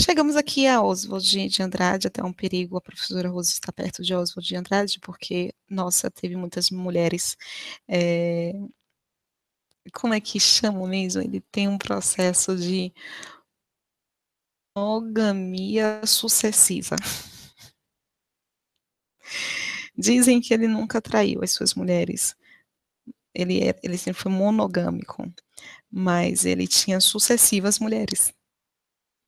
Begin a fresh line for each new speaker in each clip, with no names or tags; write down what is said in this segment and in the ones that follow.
Chegamos aqui a Oswald de Andrade, até um perigo, a professora Rosa está perto de Oswald de Andrade, porque, nossa, teve muitas mulheres. É... Como é que chama mesmo? Ele tem um processo de monogamia sucessiva. Dizem que ele nunca traiu as suas mulheres. Ele, é, ele sempre foi monogâmico, mas ele tinha sucessivas mulheres.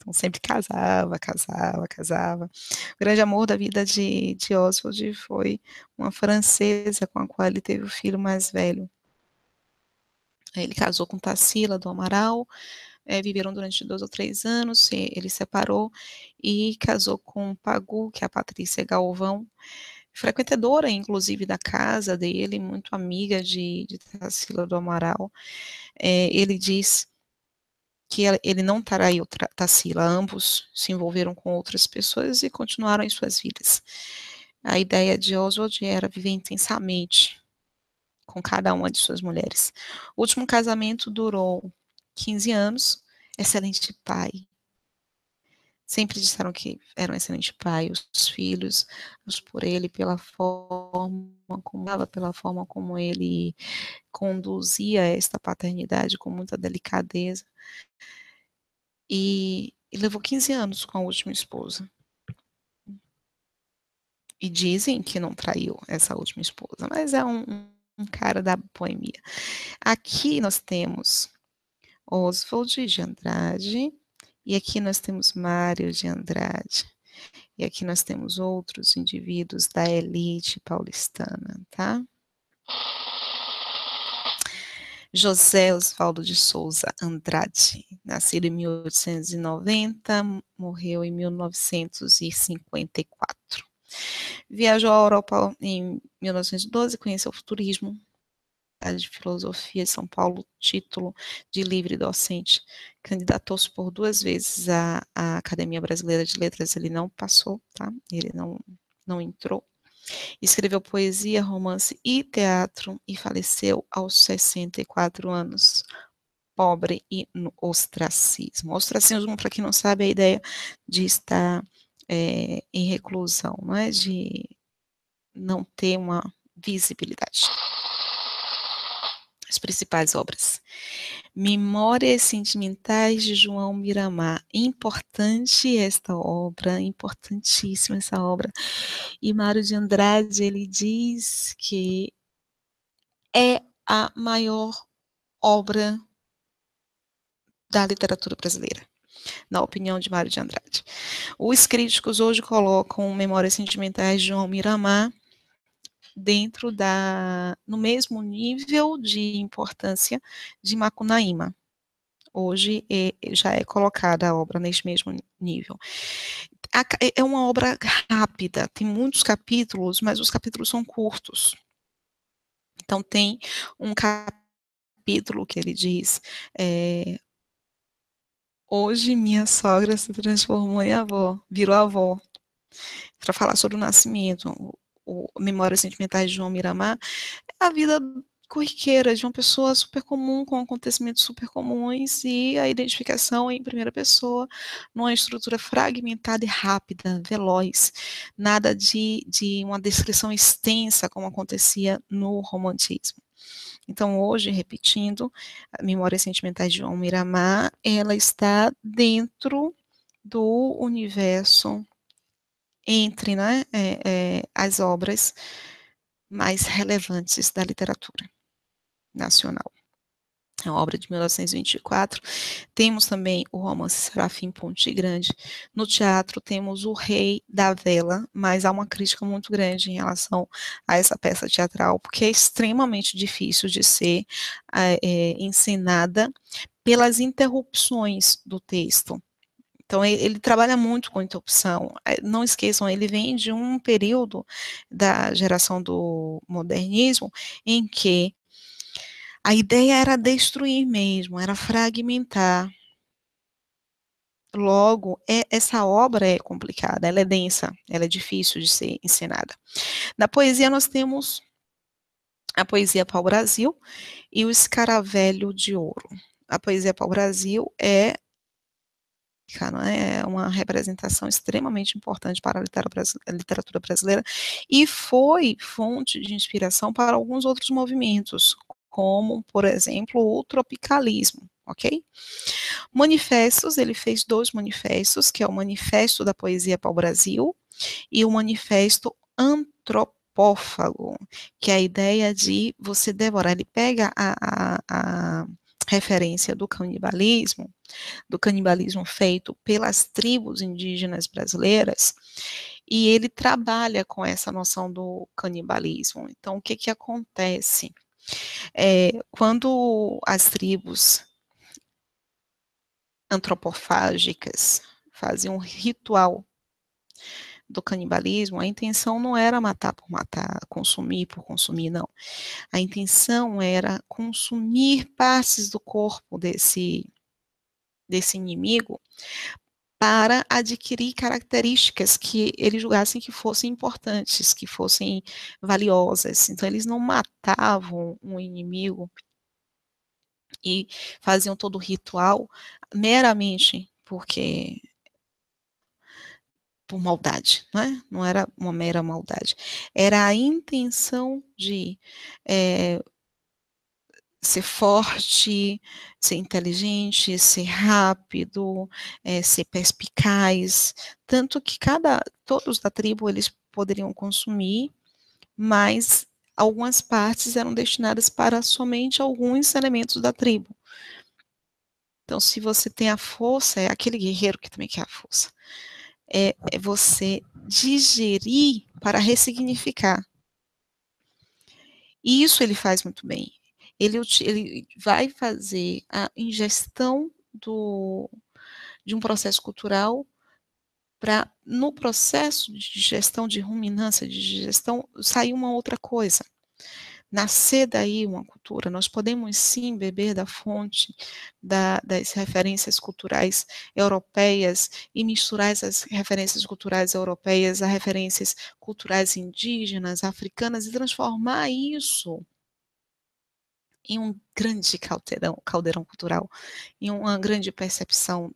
Então, sempre casava, casava, casava. O grande amor da vida de, de Oswald foi uma francesa com a qual ele teve o filho mais velho. Ele casou com Tassila do Amaral, é, viveram durante dois ou três anos, ele separou e casou com Pagu, que é a Patrícia Galvão, frequentadora, inclusive, da casa dele, muito amiga de, de do Amaral. É, ele diz que ele não traiu Tassila, ambos se envolveram com outras pessoas e continuaram em suas vidas. A ideia de Oswald era viver intensamente com cada uma de suas mulheres. O último casamento durou 15 anos. Excelente pai, Sempre disseram que era um excelente pai, os filhos, os por ele, pela forma como dava, pela forma como ele conduzia esta paternidade com muita delicadeza. E, e levou 15 anos com a última esposa. E dizem que não traiu essa última esposa, mas é um, um cara da poemia. Aqui nós temos Oswald de Andrade, e aqui nós temos Mário de Andrade. E aqui nós temos outros indivíduos da elite paulistana, tá? José Osvaldo de Souza Andrade, nascido em 1890, morreu em 1954. Viajou à Europa em 1912, conheceu o futurismo, Faculdade de Filosofia de São Paulo, título de livre docente. Candidatou-se por duas vezes à, à, Academia Brasileira de Letras, ele não passou, tá? Ele não, não entrou. Escreveu poesia, romance e teatro e faleceu aos 64 anos, pobre e no ostracismo. Ostracismo, para quem não sabe, é a ideia de estar é, em reclusão, não é? De não ter uma visibilidade as principais obras. Memórias Sentimentais de João Miramar. Importante esta obra, importantíssima essa obra. E Mário de Andrade, ele diz que é a maior obra da literatura brasileira, na opinião de Mário de Andrade. Os críticos hoje colocam Memórias Sentimentais de João Miramar dentro da no mesmo nível de importância de Macunaíma. Hoje é, é já é colocada a obra neste mesmo nível. É, é uma obra rápida, tem muitos capítulos, mas os capítulos são curtos. Então tem um capítulo que ele diz é, Hoje minha sogra se transformou em avó, virou avó, para falar sobre o nascimento o Memórias Sentimentais de João Miramar, é a vida corriqueira de uma pessoa super comum, com acontecimentos super comuns, e a identificação em primeira pessoa, numa estrutura fragmentada e rápida, veloz, nada de, de uma descrição extensa como acontecia no romantismo. Então, hoje, repetindo, Memórias Sentimentais de João Miramar, ela está dentro do universo entre né, é, é, as obras mais relevantes da literatura nacional. É a obra de 1924. Temos também o romance Serafim Ponte Grande. No teatro temos O Rei da Vela, mas há uma crítica muito grande em relação a essa peça teatral, porque é extremamente difícil de ser é, eh, eh, ensinada pelas interrupções do texto. Então, ele, ele, trabalha muito com interrupção. Eh, não esqueçam, ele vem de um período da geração do modernismo em que a ideia era destruir mesmo, era fragmentar. Logo, é, essa obra é complicada, ela é densa, ela é difícil de ser ensinada. Na poesia, nós temos a poesia para o Brasil e o escaravelho de ouro. A poesia para o Brasil é né? é uma representação extremamente importante para a literatura brasileira e foi fonte de inspiração para alguns outros movimentos, como, por exemplo, o tropicalismo, ok? Manifestos, ele fez dois manifestos, que é o Manifesto da Poesia para o Brasil e o Manifesto Antropófago, que é a ideia de você devorar, ele pega a, a, a referência do canibalismo do canibalismo feito pelas tribos indígenas brasileiras, e ele trabalha com essa noção do canibalismo. Então, o que, que acontece? É, quando as tribos antropofágicas faziam um ritual do canibalismo, a intenção não era matar por matar, consumir por consumir, não. A intenção era consumir partes do corpo desse desse inimigo para adquirir características que eles julgassem que fossem importantes, que fossem valiosas. Então, eles não matavam um inimigo e faziam todo o ritual meramente porque por maldade, não, é? não era uma mera maldade, era a intenção de é, ser forte, ser inteligente, ser rápido, é, ser perspicaz, tanto que cada todos da tribo eles poderiam consumir, mas algumas partes eram destinadas para somente alguns elementos da tribo. Então, se você tem a força, é aquele guerreiro que também quer a força. É, é você digerir para ressignificar. E isso ele faz muito bem ele, ele vai fazer a ingestão do, de um processo cultural para, no processo de digestão, de ruminância, de digestão, sair uma outra coisa. Nascer daí uma cultura. Nós podemos sim beber da fonte da, das referências culturais europeias e misturar essas referências culturais europeias a referências culturais indígenas, africanas e transformar isso em um grande caldeirão, caldeirão cultural, em uma grande percepção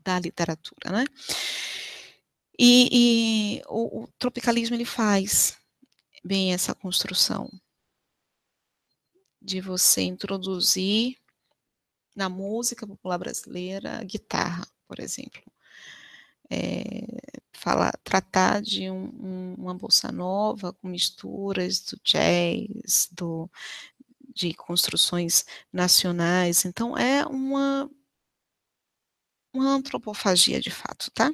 da literatura, né? E, e o, o, tropicalismo ele faz bem essa construção de você introduzir na música popular brasileira a guitarra, por exemplo, é, falar, tratar de um, um, uma bolsa nova com misturas do jazz, do, de construções nacionais. Então, é uma, uma antropofagia de fato, tá?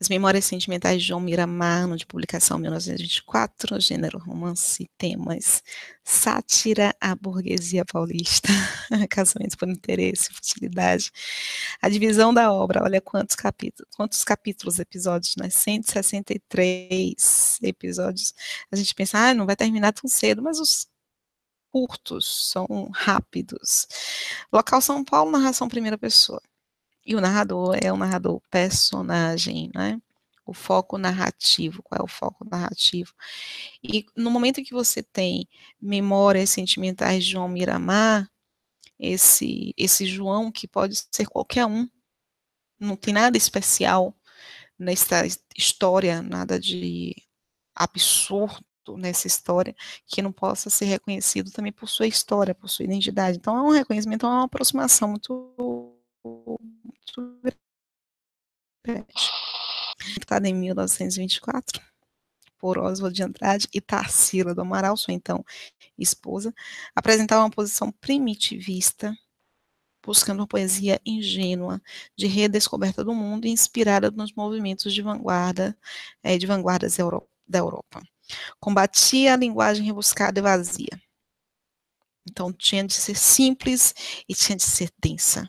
As Memórias Sentimentais de João Miramar, de publicação 1924, gênero romance, temas sátira à burguesia paulista, casamentos por interesse, futilidade. A divisão da obra, olha quantos capítulos, quantos capítulos, episódios, né? 163 episódios. A gente pensa, ah, não vai terminar tão cedo, mas os curtos, são rápidos. Local São Paulo, narração primeira pessoa. E o narrador é o narrador personagem, né? O foco narrativo, qual é o foco narrativo? E no momento que você tem memórias sentimentais de João Miramar, esse, esse João que pode ser qualquer um, não tem nada especial nessa história, nada de absurdo nessa história, que não possa ser reconhecido também por sua história, por sua identidade. Então, é um reconhecimento, é uma aproximação muito grande. Deputada em 1924 por Oswald de Andrade e Tarsila do Amaral, sua então esposa, apresentava uma posição primitivista, buscando uma poesia ingênua de redescoberta do mundo e inspirada nos movimentos de vanguarda eh, de vanguardas da Europa. Combatia a linguagem rebuscada e vazia. Então tinha de ser simples e tinha de ser densa.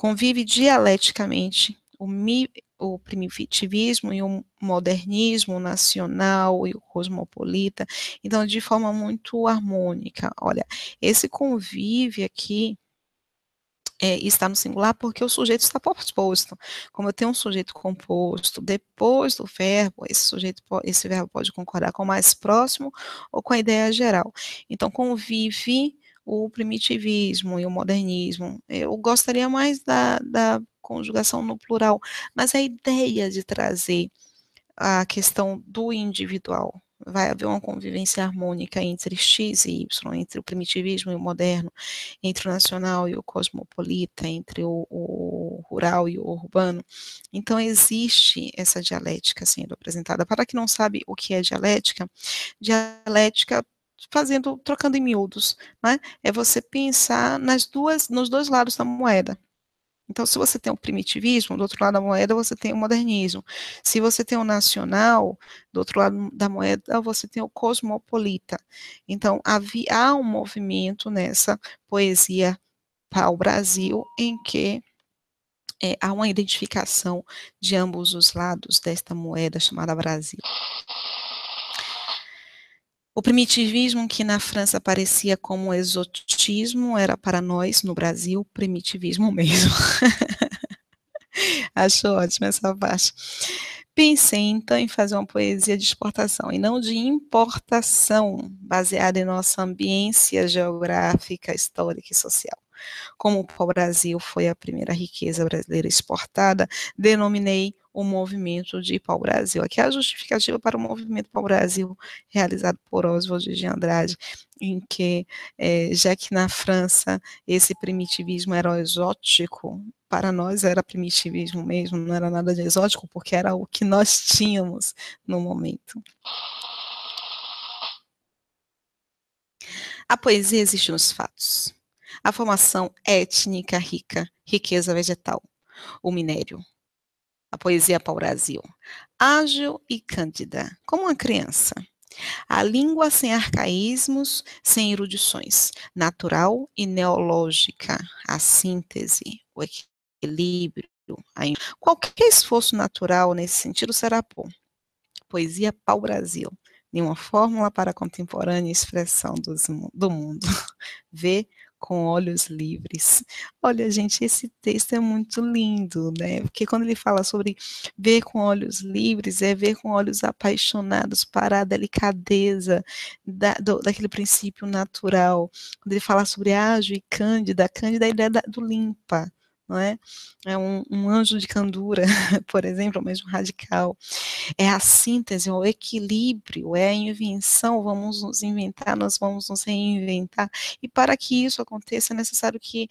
Convive dialeticamente o, mi, o primitivismo e o modernismo o nacional e o cosmopolita, então de forma muito harmônica. Olha, esse convive aqui é, está no singular porque o sujeito está composto. Como eu tenho um sujeito composto depois do verbo, esse sujeito, esse verbo pode concordar com o mais próximo ou com a ideia geral. Então, convive o primitivismo e o modernismo. Eu gostaria mais da, da conjugação no plural, mas a ideia de trazer a questão do individual. Vai haver uma convivência harmônica entre X e Y, entre o primitivismo e o moderno, entre o nacional e o cosmopolita, entre o, o rural e o urbano. Então, existe essa dialética sendo apresentada. Para quem não sabe o que é dialética, dialética fazendo, trocando em miúdos, né? É você pensar nas duas, nos dois lados da moeda. Então, se você tem o primitivismo, do outro lado da moeda você tem o modernismo. Se você tem o nacional, do outro lado da moeda você tem o cosmopolita. Então, há um movimento nessa poesia para o Brasil em que é, há uma identificação de ambos os lados desta moeda chamada Brasil. O primitivismo, que na França aparecia como exotismo, era para nós, no Brasil, primitivismo mesmo. Acho ótima essa parte. Pensei então em fazer uma poesia de exportação e não de importação, baseada em nossa ambiência geográfica, histórica e social. Como o pau-brasil foi a primeira riqueza brasileira exportada, denominei o movimento de pau-brasil. Aqui é a justificativa para o movimento pau-brasil realizado por Oswald de Andrade, em que, é, já que na França esse primitivismo era exótico, para nós era primitivismo mesmo, não era nada de exótico, porque era o que nós tínhamos no momento. A poesia existe nos fatos a formação étnica rica, riqueza vegetal, o minério. A poesia para o Brasil. Ágil e cândida, como uma criança. A língua sem arcaísmos, sem erudições, natural e neológica, a síntese, o equilíbrio. A... Qualquer esforço natural nesse sentido será bom. Poesia pau Brasil, nenhuma fórmula para a contemporânea expressão dos, do mundo. Vê com olhos livres. Olha, gente, esse texto é muito lindo, né? Porque quando ele fala sobre ver com olhos livres, é ver com olhos apaixonados para a delicadeza da, do, daquele princípio natural. Quando ele fala sobre ágil e cândida, cândida é a ideia do limpa, não é? É um, um anjo de candura, por exemplo, ou mesmo radical. É a síntese, é o equilíbrio, é a invenção, vamos nos inventar, nós vamos nos reinventar. E para que isso aconteça, é necessário que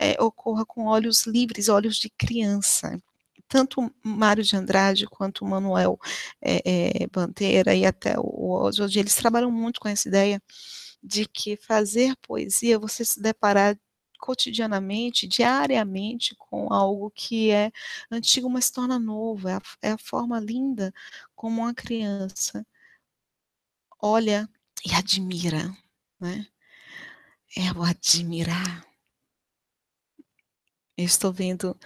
é, ocorra com olhos livres, olhos de criança tanto Mário de Andrade quanto Manuel é, é, Bandeira e até o Oswald, eles trabalham muito com essa ideia de que fazer poesia, você se deparar cotidianamente, diariamente, com algo que é antigo, mas torna novo. É a, é a forma linda como uma criança olha e admira, né? É o admirar. Eu estou vendo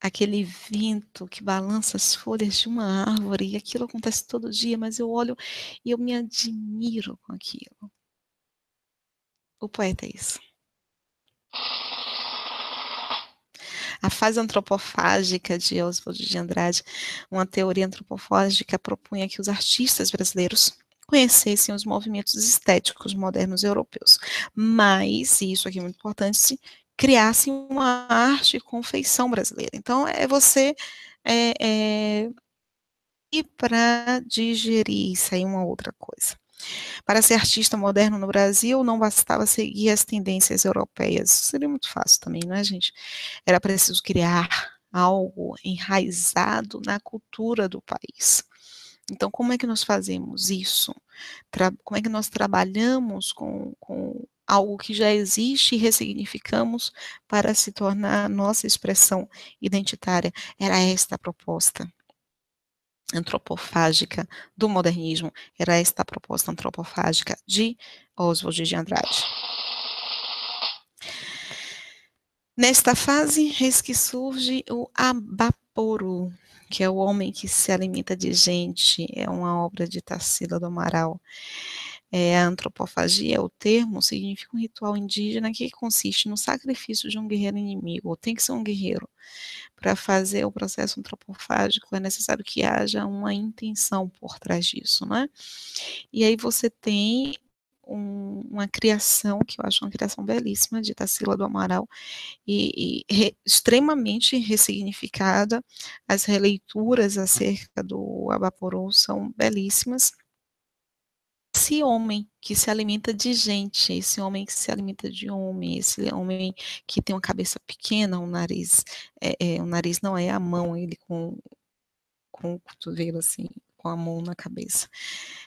aquele vento que balança as folhas de uma árvore, e aquilo acontece todo dia, mas eu olho e eu me admiro com aquilo. O poeta é isso. A fase antropofágica de Oswald de Andrade, uma teoria antropofágica, propunha que os artistas brasileiros conhecessem os movimentos estéticos modernos europeus, mas, e isso aqui é muito importante, criassem uma arte confeição brasileira. Então, é você é, é, ir para digerir, isso aí é uma outra coisa. Para ser artista moderno no Brasil, não bastava seguir as tendências europeias. Isso seria muito fácil também, não é, gente? Era preciso criar algo enraizado na cultura do país. Então, como é que nós fazemos isso? Tra como é que nós trabalhamos com, com algo que já existe e ressignificamos para se tornar nossa expressão identitária? Era esta a proposta antropofágica do modernismo era esta proposta antropofágica de Oswald de Andrade. Nesta fase, eis que surge o abaporu, que é o homem que se alimenta de gente, é uma obra de Tarsila do Amaral. É, a antropofagia, é o termo, significa um ritual indígena que consiste no sacrifício de um guerreiro inimigo, ou tem que ser um guerreiro. Para fazer o processo antropofágico, é necessário que haja uma intenção por trás disso, né? E aí você tem um, uma criação, que eu acho uma criação belíssima, de Tacila do Amaral, e, e re, extremamente ressignificada. As releituras acerca do Abaporou são belíssimas esse homem que se alimenta de gente, esse homem que se alimenta de homem, esse homem que tem uma cabeça pequena, um nariz, é, é, o nariz não é a mão, ele com, com o cotovelo assim, com a mão na cabeça.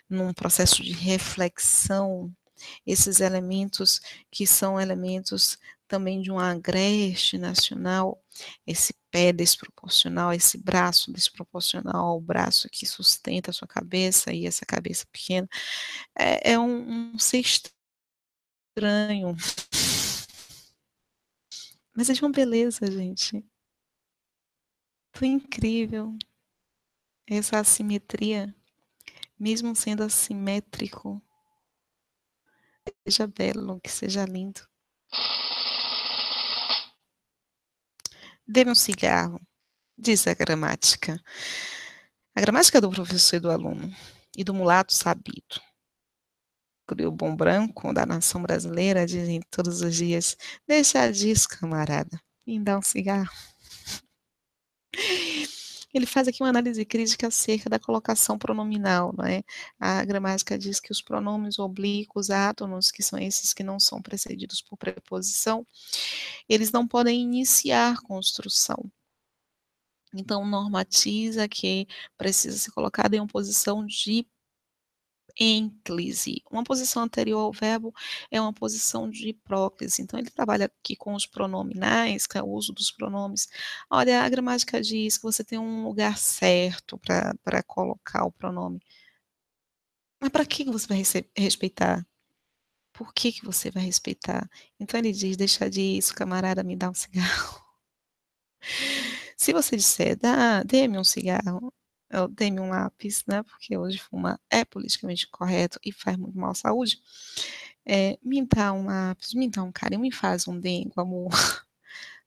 Num processo de reflexão, esses elementos que são elementos também de um agreste nacional, esse pé desproporcional, esse braço desproporcional, o braço que sustenta a sua cabeça e essa cabeça pequena, é, é um, um ser estranho. Mas é de uma beleza, gente. Tão incrível. Essa assimetria, mesmo sendo assimétrico, seja belo, que seja lindo dê-me um cigarro, diz a gramática. A gramática do professor e do aluno, e do mulato sabido. O bom branco da nação brasileira dizem todos os dias: Deixa disso, camarada, me dá um cigarro ele faz aqui uma análise crítica acerca da colocação pronominal, não é? A gramática diz que os pronomes oblíquos, átonos, que são esses que não são precedidos por preposição, eles não podem iniciar construção. Então, normatiza que precisa ser colocado em uma posição de ênclise. Uma posição anterior ao verbo é uma posição de próclise. Então, ele trabalha aqui com os pronominais, que é o uso dos pronomes. Olha, a gramática diz que você tem um lugar certo para colocar o pronome. Mas para que você vai respeitar? Por que, que você vai respeitar? Então, ele diz: deixa disso, camarada, me dá um cigarro. Se você disser, dá, dê-me um cigarro, eu dei-me um lápis, né? Porque hoje fumar é politicamente correto e faz muito mal à saúde. É, me dá um lápis, me dá um carinho, me faz um dengo, amor.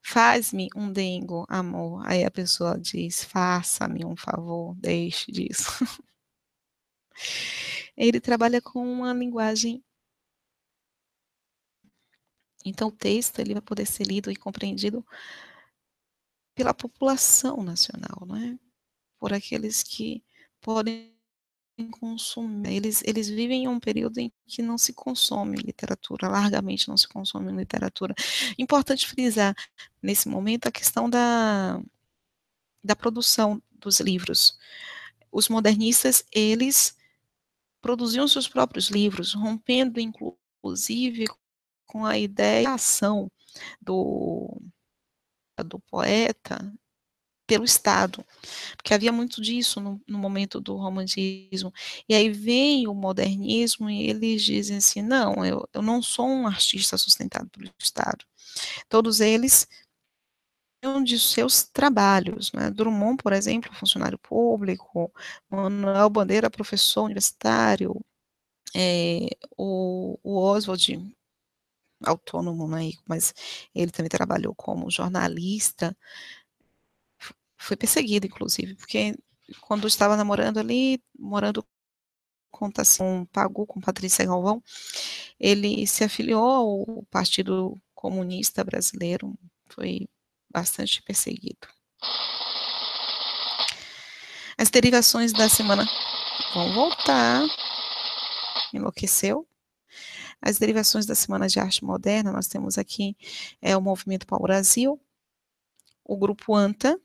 Faz-me um dengo, amor. Aí a pessoa diz: faça-me um favor, deixe disso. Ele trabalha com uma linguagem. Então, o texto ele vai poder ser lido e compreendido pela população nacional, não é? por aqueles que podem consumir. Eles, eles vivem em um período em que não se consome literatura, largamente não se consome literatura. Importante frisar, nesse momento, a questão da, da produção dos livros. Os modernistas, eles produziam seus próprios livros, rompendo, inclusive, com a ideia da ação do, do poeta pelo Estado, porque havia muito disso no, no, momento do romantismo. E aí vem o modernismo e eles dizem assim: não, eu, eu não sou um artista sustentado pelo Estado. Todos eles um de seus trabalhos, né? Drummond, por exemplo, funcionário público, Manuel Bandeira, professor universitário, é, o, o Oswald, autônomo, né? mas ele também trabalhou como jornalista, foi perseguida, inclusive, porque quando estava namorando ali, morando contação Pagu, com Patrícia Galvão, ele se afiliou ao Partido Comunista Brasileiro, foi bastante perseguido. As derivações da semana vão voltar, enlouqueceu. As derivações da Semana de Arte Moderna, nós temos aqui é, o Movimento para o Brasil, o Grupo ANTA,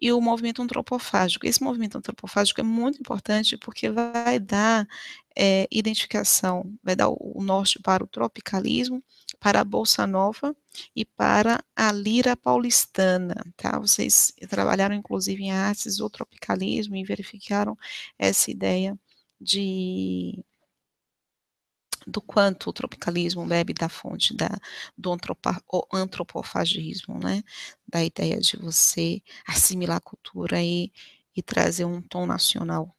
e o movimento antropofágico. Esse movimento antropofágico é muito importante porque vai dar é, identificação, vai dar o norte para o tropicalismo, para a Bolsa Nova e para a lira paulistana, tá? Vocês trabalharam, inclusive, em artes o tropicalismo e verificaram essa ideia de do quanto o tropicalismo bebe da fonte da, do antropofagismo, né? Da ideia de você assimilar a cultura e, e trazer um tom nacional.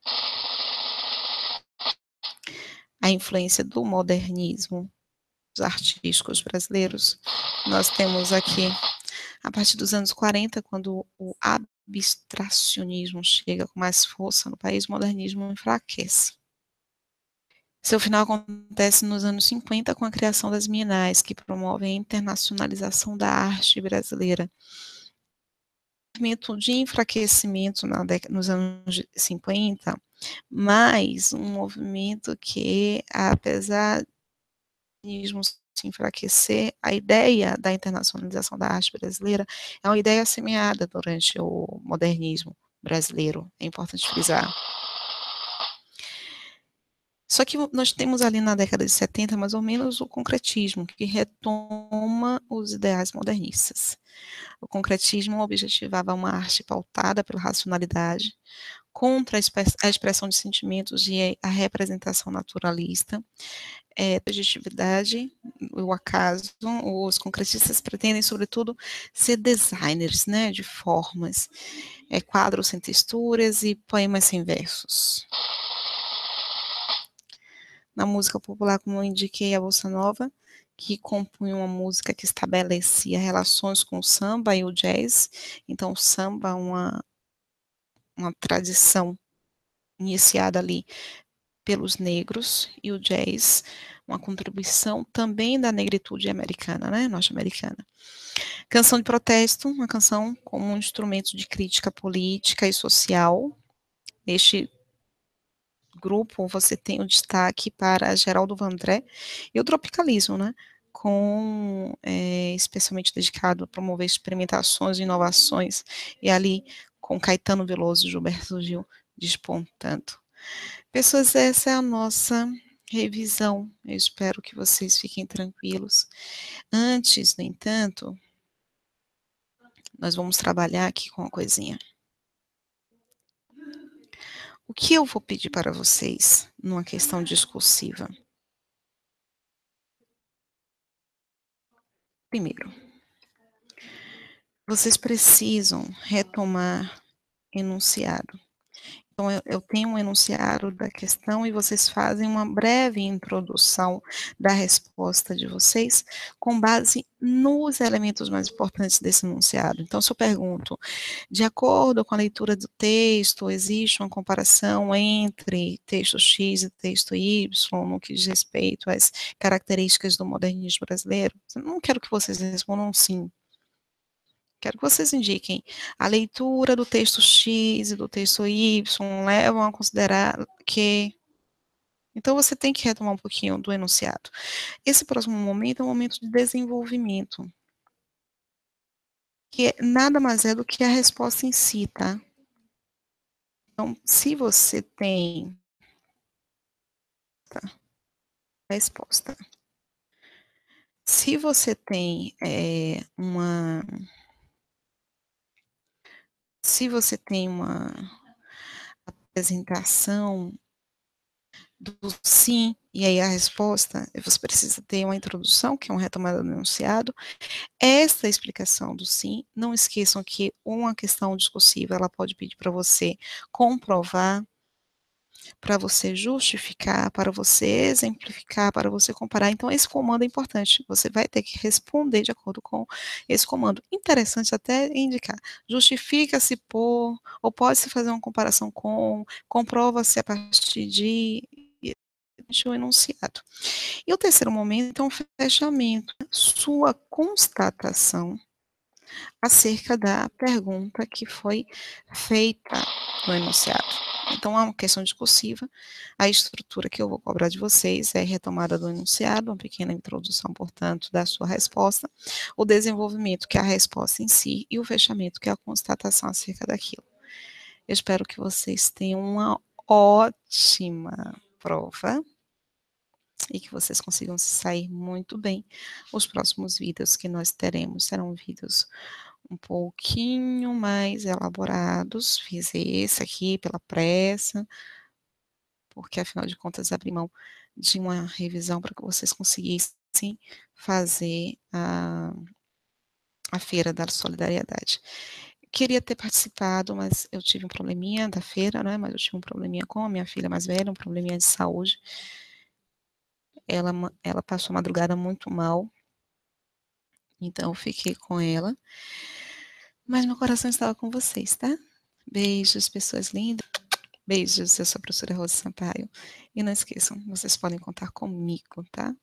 A influência do modernismo dos artísticos brasileiros. Nós temos aqui, a partir dos anos 40, quando o abstracionismo chega com mais força no país, o modernismo enfraquece. Seu final acontece nos anos 50 com a criação das Bienais, que promovem a internacionalização da arte brasileira. Um movimento de enfraquecimento nos anos 50, mas um movimento que, apesar do se enfraquecer, a ideia da internacionalização da arte brasileira é uma ideia semeada durante o modernismo brasileiro, é importante frisar. Só que nós temos ali na década de 70, mais ou menos, o concretismo, que retoma os ideais modernistas. O concretismo objetivava uma arte pautada pela racionalidade, contra a expressão de sentimentos e a representação naturalista, é, objetividade, o acaso, os concretistas pretendem, sobretudo, ser designers né, de formas, é, quadros sem texturas e poemas sem versos na música popular, como eu indiquei, a Bolsa Nova, que compunha uma música que estabelecia relações com o samba e o jazz. Então, o samba, é uma, uma tradição iniciada ali pelos negros e o jazz, uma contribuição também da negritude americana, né, norte-americana. Canção de protesto, uma canção como um instrumento de crítica política e social, neste grupo você tem o destaque para Geraldo Vandré e o tropicalismo, né? Com é, especialmente dedicado a promover experimentações e inovações, e ali com Caetano Veloso e Gilberto Gil despontando. Pessoas, essa é a nossa revisão. Eu espero que vocês fiquem tranquilos. Antes, no entanto, nós vamos trabalhar aqui com uma coisinha. O que eu vou pedir para vocês numa questão discursiva? Primeiro, vocês precisam retomar enunciado. Então, eu, eu tenho um enunciado da questão e vocês fazem uma breve introdução da resposta de vocês com base nos elementos mais importantes desse enunciado. Então, se eu pergunto, de acordo com a leitura do texto, existe uma comparação entre texto X e texto Y no que diz respeito às características do modernismo brasileiro? Eu não quero que vocês respondam sim, Quero que vocês indiquem. A leitura do texto X e do texto Y levam a considerar que. Então, você tem que retomar um pouquinho do enunciado. Esse próximo momento é um momento de desenvolvimento, que é nada mais é do que a resposta em si, tá? Então, se você tem tá, resposta, se você tem é, uma se você tem uma apresentação do sim e aí a resposta, você precisa ter uma introdução, que é um retomada do enunciado. Esta explicação do sim, não esqueçam que uma questão discursiva, ela pode pedir para você comprovar para você justificar, para você exemplificar, para você comparar. Então, esse comando é importante. Você vai ter que responder de acordo com esse comando. Interessante até indicar. Justifica-se por, ou pode-se fazer uma comparação com, comprova-se a partir de o enunciado. E o terceiro momento é um fechamento, sua constatação acerca da pergunta que foi feita no enunciado. Então, há é uma questão discursiva. A estrutura que eu vou cobrar de vocês é retomada do enunciado, uma pequena introdução, portanto, da sua resposta, o desenvolvimento, que é a resposta em si, e o fechamento, que é a constatação acerca daquilo. Eu espero que vocês tenham uma ótima prova e que vocês consigam se sair muito bem. Os próximos vídeos que nós teremos serão vídeos um pouquinho mais elaborados. Fiz esse aqui pela pressa, porque afinal de contas abri mão de uma revisão para que vocês conseguissem fazer a, a feira da solidariedade. Queria ter participado, mas eu tive um probleminha da feira, né? Mas eu tive um probleminha com a minha filha mais velha, um probleminha de saúde. Ela, ela passou a madrugada muito mal, então eu fiquei com ela. Mas meu coração estava com vocês, tá? Beijos, pessoas lindas. Beijos, eu sou a professora Rosa Sampaio. E não esqueçam, vocês podem contar comigo, tá?